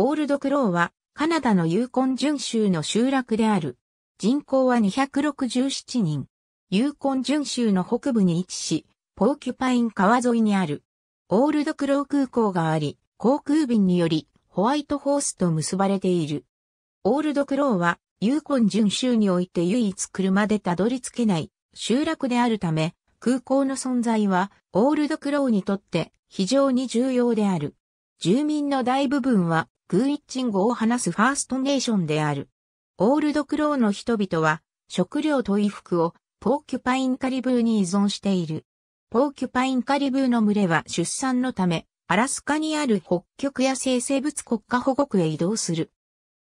オールドクローはカナダのユーコン準州の集落である。人口は267人。ユーコン準州の北部に位置し、ポーキュパイン川沿いにある。オールドクロー空港があり、航空便によりホワイトホースと結ばれている。オールドクローはユーコン準州において唯一車でたどり着けない集落であるため、空港の存在はオールドクローにとって非常に重要である。住民の大部分はグーイッチングを話すファーストネーションである。オールドクローの人々は、食料と衣服をポーキュパインカリブーに依存している。ポーキュパインカリブーの群れは出産のため、アラスカにある北極や生生物国家保護区へ移動する。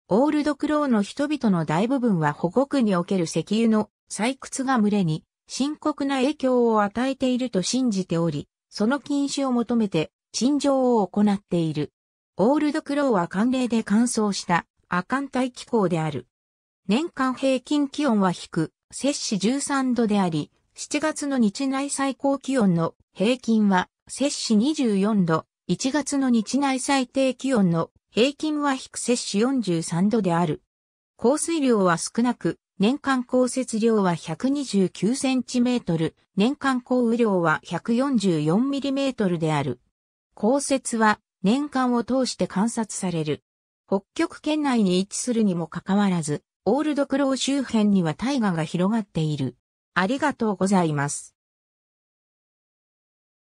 オールドクローの人々の大部分は保護区における石油の採掘が群れに深刻な影響を与えていると信じており、その禁止を求めて陳情を行っている。オールドクローは寒冷で乾燥した亜寒帯気候である。年間平均気温は低、摂氏13度であり、7月の日内最高気温の平均は摂氏24度、1月の日内最低気温の平均は低摂氏43度である。降水量は少なく、年間降雪量は129センチメートル、年間降雨量は144ミリメートルである。降雪は年間を通して観察される。北極圏内に位置するにもかかわらず、オールドクロー周辺には大河が広がっている。ありがとうございます。